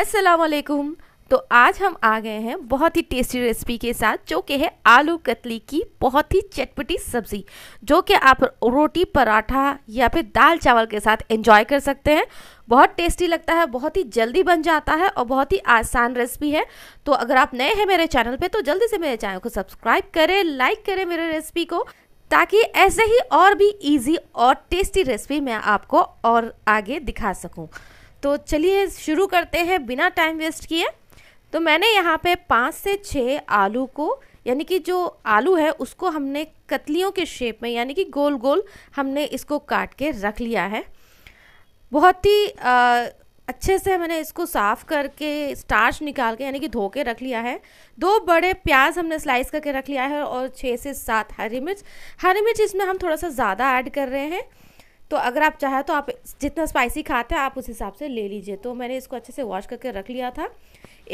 असलकुम तो आज हम आ गए हैं बहुत ही टेस्टी रेसिपी के साथ जो कि है आलू कतली की बहुत ही चटपटी सब्ज़ी जो कि आप रोटी पराठा या फिर दाल चावल के साथ एंजॉय कर सकते हैं बहुत टेस्टी लगता है बहुत ही जल्दी बन जाता है और बहुत ही आसान रेसिपी है तो अगर आप नए हैं मेरे चैनल पे तो जल्दी से मेरे चैनल को सब्सक्राइब करें लाइक करें मेरे रेसिपी को ताकि ऐसे ही और भी ईजी और टेस्टी रेसिपी मैं आपको और आगे दिखा सकूँ तो चलिए शुरू करते हैं बिना टाइम वेस्ट किए तो मैंने यहाँ पे पाँच से छः आलू को यानी कि जो आलू है उसको हमने कतलियों के शेप में यानी कि गोल गोल हमने इसको काट के रख लिया है बहुत ही अच्छे से मैंने इसको साफ़ करके स्टार्च निकाल के यानी कि धो के रख लिया है दो बड़े प्याज हमने स्लाइस करके रख लिया है और छः से सात हरी मिर्च हरी मिर्च इसमें हम थोड़ा सा ज़्यादा ऐड कर रहे हैं तो अगर आप चाहें तो आप जितना स्पाइसी खाते हैं आप उस हिसाब से ले लीजिए तो मैंने इसको अच्छे से वॉश करके रख लिया था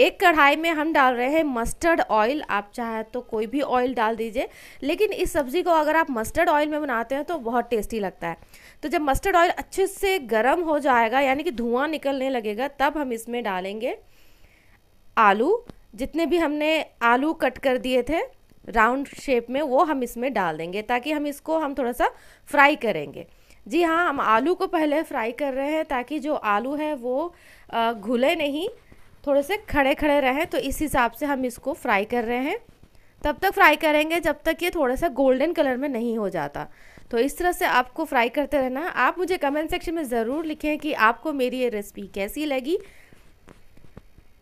एक कढ़ाई में हम डाल रहे हैं मस्टर्ड ऑयल आप चाहे तो कोई भी ऑयल डाल दीजिए लेकिन इस सब्ज़ी को अगर आप मस्टर्ड ऑयल में बनाते हैं तो बहुत टेस्टी लगता है तो जब मस्टर्ड ऑयल अच्छे से गर्म हो जाएगा यानी कि धुआं निकलने लगेगा तब हम इसमें डालेंगे आलू जितने भी हमने आलू कट कर दिए थे राउंड शेप में वो हम इसमें डाल देंगे ताकि हम इसको हम थोड़ा सा फ्राई करेंगे जी हाँ हम आलू को पहले फ्राई कर रहे हैं ताकि जो आलू है वो घुले नहीं थोड़े से खड़े खड़े रहें तो इस हिसाब से हम इसको फ्राई कर रहे हैं तब तक फ्राई करेंगे जब तक ये थोड़ा सा गोल्डन कलर में नहीं हो जाता तो इस तरह से आपको फ्राई करते रहना आप मुझे कमेंट सेक्शन में ज़रूर लिखें कि आपको मेरी ये रेसिपी कैसी लगी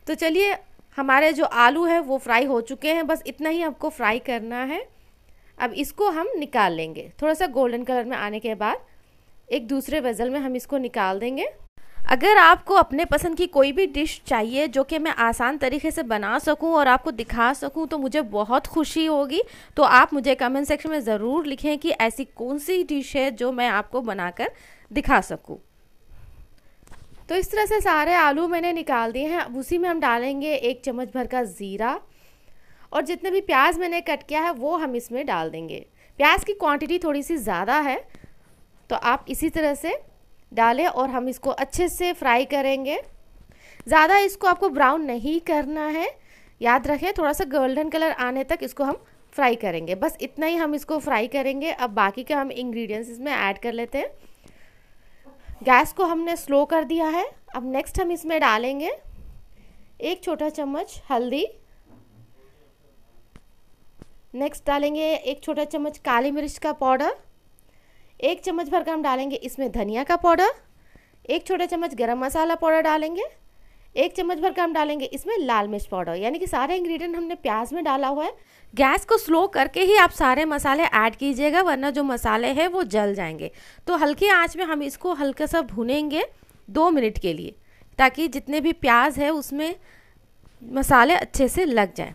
तो चलिए हमारे जो आलू हैं वो फ्राई हो चुके हैं बस इतना ही आपको फ्राई करना है अब इसको हम निकाल लेंगे थोड़ा सा गोल्डन कलर में आने के बाद एक दूसरे वेज़ल में हम इसको निकाल देंगे अगर आपको अपने पसंद की कोई भी डिश चाहिए जो कि मैं आसान तरीके से बना सकूं और आपको दिखा सकूं तो मुझे बहुत खुशी होगी तो आप मुझे कमेंट सेक्शन में ज़रूर लिखें कि ऐसी कौन सी डिश है जो मैं आपको बनाकर दिखा सकूं तो इस तरह से सारे आलू मैंने निकाल दिए हैं अब उसी में हम डालेंगे एक चम्मच भर का ज़ीरा और जितने भी प्याज मैंने कट किया है वो हम इसमें डाल देंगे प्याज की क्वान्टिटी थोड़ी सी ज़्यादा है तो आप इसी तरह से डालें और हम इसको अच्छे से फ्राई करेंगे ज़्यादा इसको आपको ब्राउन नहीं करना है याद रखें थोड़ा सा गोल्डन कलर आने तक इसको हम फ्राई करेंगे बस इतना ही हम इसको फ्राई करेंगे अब बाकी का हम इंग्रेडिएंट्स इसमें ऐड कर लेते हैं गैस को हमने स्लो कर दिया है अब नेक्स्ट हम इसमें डालेंगे एक छोटा चम्मच हल्दी नेक्स्ट डालेंगे एक छोटा चम्मच काली मिर्च का पाउडर एक चम्मच भर का हम डालेंगे इसमें धनिया का पाउडर एक छोटा चम्मच गरम मसाला पाउडर डालेंगे एक चम्मच भर का हम डालेंगे इसमें लाल मिर्च पाउडर यानी कि सारे इंग्रेडिएंट हमने प्याज में डाला हुआ है गैस को स्लो करके ही आप सारे मसाले ऐड कीजिएगा वरना जो मसाले हैं वो जल जाएंगे तो हल्की आंच में हम इसको हल्का सा भुनेंगे दो मिनट के लिए ताकि जितने भी प्याज है उसमें मसाले अच्छे से लग जाएँ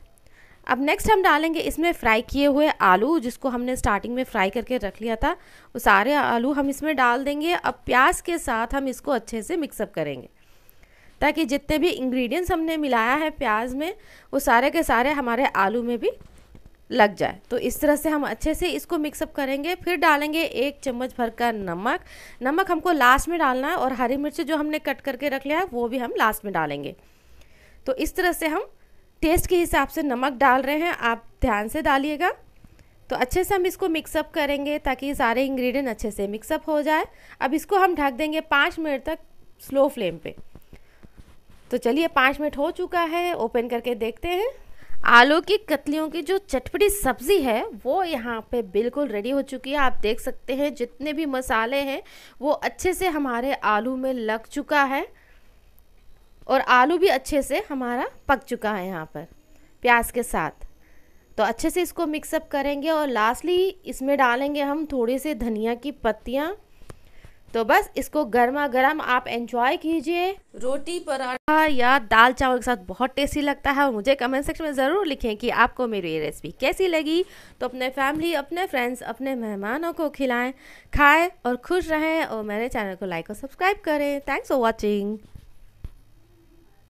अब नेक्स्ट हम डालेंगे इसमें फ्राई किए हुए आलू जिसको हमने स्टार्टिंग में फ्राई करके रख लिया था वो सारे आलू हम इसमें डाल देंगे अब प्याज के साथ हम इसको अच्छे से मिक्सअप करेंगे ताकि जितने भी इंग्रेडिएंट्स हमने मिलाया है प्याज में वो सारे के सारे हमारे आलू में भी लग जाए तो इस तरह से हम अच्छे से इसको मिक्सअप करेंगे फिर डालेंगे एक चम्मच भर का नमक नमक हमको लास्ट में डालना है और हरी मिर्च जो हमने कट करके रख लिया है वो भी हम लास्ट में डालेंगे तो इस तरह से हम टेस्ट के हिसाब से नमक डाल रहे हैं आप ध्यान से डालिएगा तो अच्छे से हम इसको मिक्सअप करेंगे ताकि सारे इंग्रेडिएंट अच्छे से मिक्सअप हो जाए अब इसको हम ढक देंगे पाँच मिनट तक स्लो फ्लेम पे तो चलिए पाँच मिनट हो चुका है ओपन करके देखते हैं आलू की कतलियों की जो चटपटी सब्ज़ी है वो यहाँ पे बिल्कुल रेडी हो चुकी है आप देख सकते हैं जितने भी मसाले हैं वो अच्छे से हमारे आलू में लग चुका है और आलू भी अच्छे से हमारा पक चुका है यहाँ पर प्याज के साथ तो अच्छे से इसको मिक्सअप करेंगे और लास्टली इसमें डालेंगे हम थोड़ी से धनिया की पत्तियाँ तो बस इसको गर्मा गर्म आप एंजॉय कीजिए रोटी पराठा या दाल चावल के साथ बहुत टेस्टी लगता है और मुझे कमेंट सेक्शन में ज़रूर लिखें कि आपको मेरी ये रेसिपी कैसी लगी तो अपने फैमिली अपने फ्रेंड्स अपने मेहमानों को खिलाएं खाएं और खुश रहें और मेरे चैनल को लाइक और सब्सक्राइब करें थैंक्स फॉर वॉचिंग